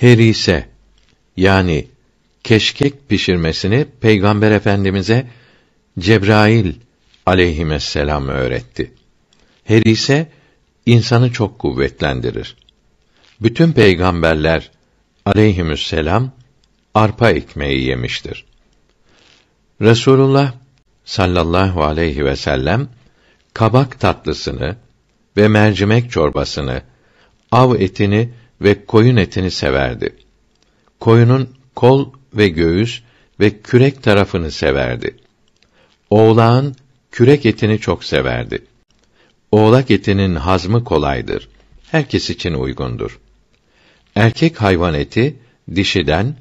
herise yani keşkek pişirmesini Peygamber Efendimize Cebrail aleyhisselam öğretti. Herise insanı çok kuvvetlendirir. Bütün peygamberler aleyhisselam arpa ekmeği yemiştir. Resulullah sallallahu aleyhi ve sellem kabak tatlısını ve mercimek çorbasını, av etini ve koyun etini severdi. Koyunun kol ve göğüs ve kürek tarafını severdi. Oğlağın kürek etini çok severdi. Oğlak etinin hazmı kolaydır. Herkes için uygundur. Erkek hayvan eti dişiden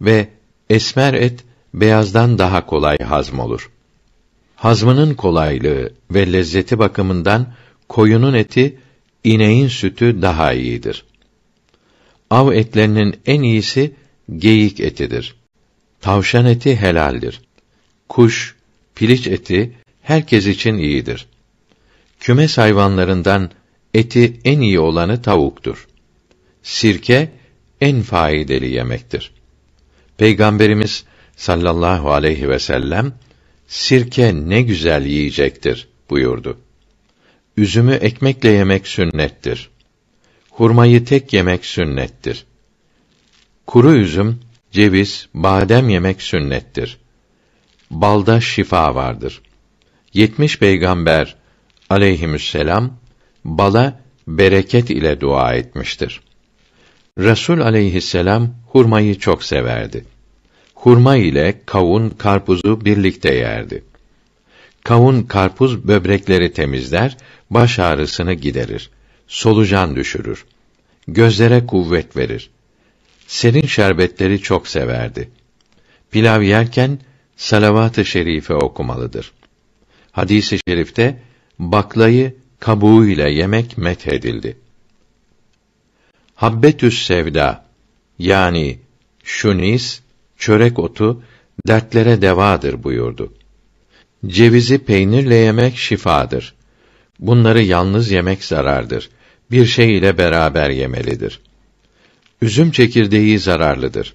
ve esmer et beyazdan daha kolay hazm olur. Hazmının kolaylığı ve lezzeti bakımından koyunun eti, ineğin sütü daha iyidir av etlerinin en iyisi geyik etidir. Tavşan eti helaldir. Kuş, piliç eti herkes için iyidir. Kümes hayvanlarından eti en iyi olanı tavuktur. Sirke en faydalı yemektir. Peygamberimiz sallallahu aleyhi ve sellem sirke ne güzel yiyecektir buyurdu. Üzümü ekmekle yemek sünnettir hurmayı tek yemek sünnettir. Kuru üzüm, ceviz, badem yemek sünnettir. Balda şifa vardır. 70 peygamber aleyhisselam bala bereket ile dua etmiştir. Resul aleyhisselam hurmayı çok severdi. Hurma ile kavun, karpuzu birlikte yerdi. Kavun, karpuz böbrekleri temizler, baş ağrısını giderir solucan düşürür. Gözlere kuvvet verir. Serin şerbetleri çok severdi. Pilav yerken salavat-ı şerife okumalıdır. Hadisi şerifte baklayı kabuğu ile yemek methedildi. Habbetüs sevda yani şunis çörek otu dertlere devadır buyurdu. Cevizi peynirle yemek şifadır. Bunları yalnız yemek zarardır. Bir şey ile beraber yemelidir. Üzüm çekirdeği zararlıdır.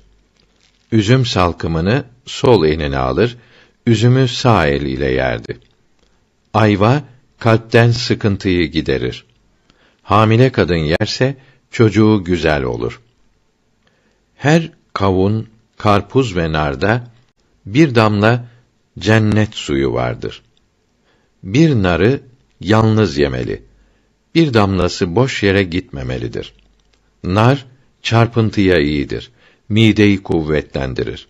Üzüm salkımını sol eline alır, üzümü sağ eliyle yerdi. Ayva kalpten sıkıntıyı giderir. Hamile kadın yerse çocuğu güzel olur. Her kavun, karpuz ve narda bir damla cennet suyu vardır. Bir narı yalnız yemeli. Bir damlası boş yere gitmemelidir. Nar çarpıntıya iyidir. Mideyi kuvvetlendirir.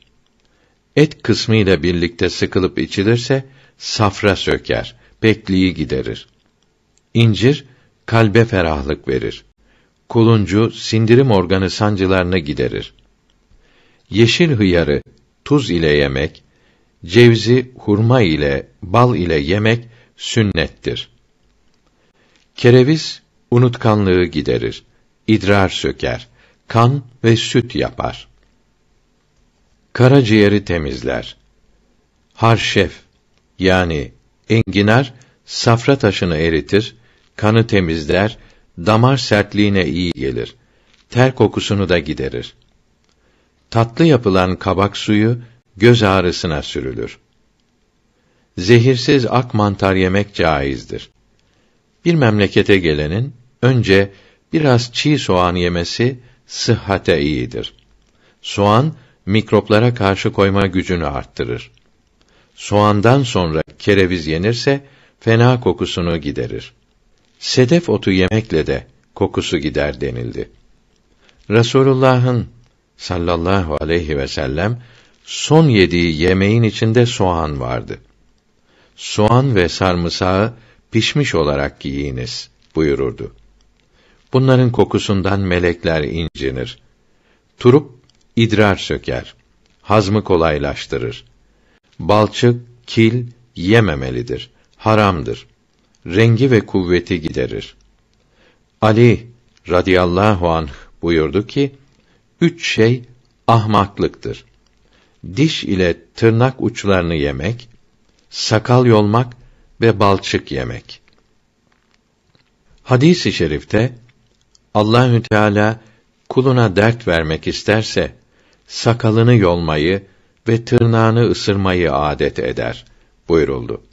Et kısmı ile birlikte sıkılıp içilirse safra söker, pekliği giderir. İncir kalbe ferahlık verir. Kuluncu sindirim organı sancılarını giderir. Yeşil hıyarı tuz ile yemek, cevzi hurma ile, bal ile yemek sünnettir. Kereviz unutkanlığı giderir, idrar söker, kan ve süt yapar. Karaciğeri temizler. Harşef yani enginar safra taşını eritir, kanı temizler, damar sertliğine iyi gelir. Ter kokusunu da giderir. Tatlı yapılan kabak suyu göz ağrısına sürülür. Zehirsiz ak mantar yemek caizdir. Bir memlekete gelenin önce biraz çiğ soğan yemesi sıhhate iyidir. Soğan mikroplara karşı koyma gücünü arttırır. Soğandan sonra kereviz yenirse fena kokusunu giderir. Sedef otu yemekle de kokusu gider denildi. Resulullah'ın sallallahu aleyhi ve sellem son yediği yemeğin içinde soğan vardı. Soğan ve sarımsağı pişmiş olarak giyiniz buyururdu. Bunların kokusundan melekler incinir. Turup idrar söker. Hazmı kolaylaştırır. Balçık, kil yememelidir. Haramdır. Rengi ve kuvveti giderir. Ali radıyallahu anh buyurdu ki, üç şey ahmaklıktır. Diş ile tırnak uçlarını yemek, sakal yolmak ve balçık yemek. Hadis-i şerifte Allahü Teala kuluna dert vermek isterse sakalını yolmayı ve tırnağını ısırmayı adet eder buyuruldu.